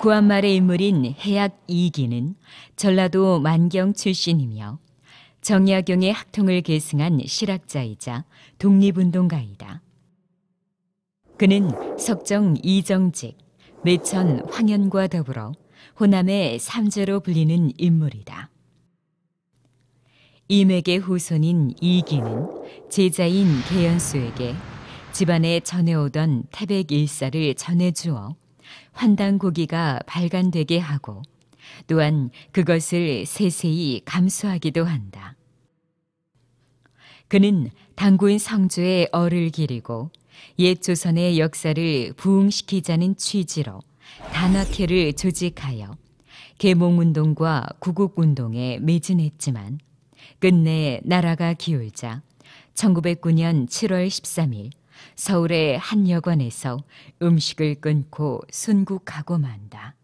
구한말의 인물인 해약 이기는 전라도 만경 출신이며 정약용의 학통을 계승한 실학자이자 독립운동가이다. 그는 석정 이정직, 매천 황현과 더불어 호남의 삼재로 불리는 인물이다. 임액의 후손인 이기는 제자인 계연수에게 집안에 전해오던 태백 일사를 전해주어 환단 고기가 발간되게 하고 또한 그것을 세세히 감수하기도 한다. 그는 당군 성조의 얼을 기리고 옛 조선의 역사를 부흥시키자는 취지로 단학회를 조직하여 계몽운동과 구국운동에 매진했지만 끝내 나라가 기울자 1909년 7월 13일 서울의 한 여관에서 음식을 끊고 순국하고 만다.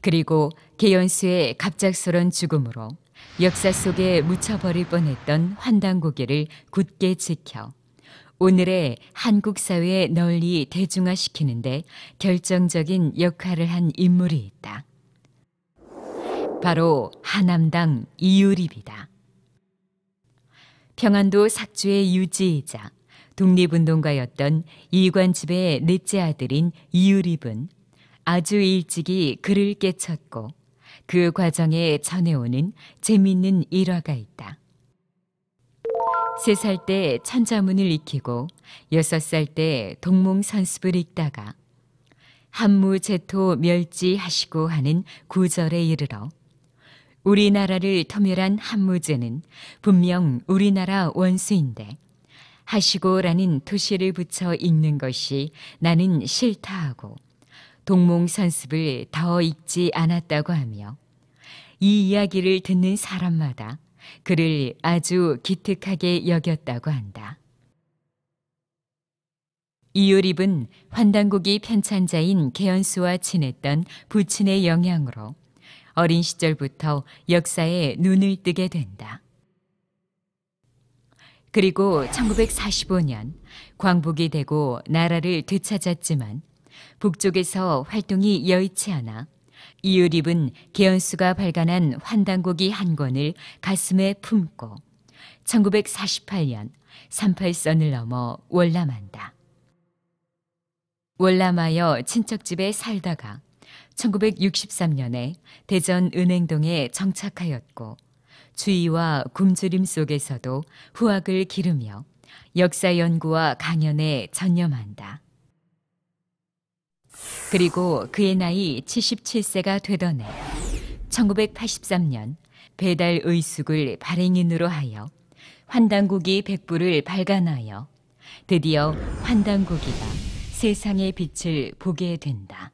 그리고 계연수의 갑작스런 죽음으로 역사 속에 묻혀버릴 뻔했던 환단고개를 굳게 지켜 오늘의 한국 사회에 널리 대중화시키는데 결정적인 역할을 한 인물이 있다. 바로 하남당 이유립이다. 평안도 삭주의 유지이자 독립운동가였던 이관집의 넷째 아들인 이유립은 아주 일찍이 그를 깨쳤고 그 과정에 전해오는 재미있는 일화가 있다. 세 살 때 천자문을 익히고 여살때 동몽선습을 읽다가 한무 제토 멸지 하시고 하는 구절에 이르러 우리나라를 터멸한 한무제는 분명 우리나라 원수인데 하시고라는 도시를 붙여 읽는 것이 나는 싫다 하고 동몽 선습을 더 읽지 않았다고 하며 이 이야기를 듣는 사람마다 그를 아주 기특하게 여겼다고 한다. 이유립은 환단국이 편찬자인 계연수와 친했던 부친의 영향으로 어린 시절부터 역사에 눈을 뜨게 된다. 그리고 1945년 광복이 되고 나라를 되찾았지만 북쪽에서 활동이 여의치 않아 이유립은 개연수가 발간한 환단곡이 한 권을 가슴에 품고 1948년 38선을 넘어 월남한다. 월남하여 친척집에 살다가 1963년에 대전 은행동에 정착하였고 주의와 굶주림 속에서도 후학을 기르며 역사 연구와 강연에 전념한다. 그리고 그의 나이 77세가 되던 해 1983년 배달 의숙을 발행인으로 하여 환단국이 백부를 발간하여 드디어 환단국이가 세상의 빛을 보게 된다.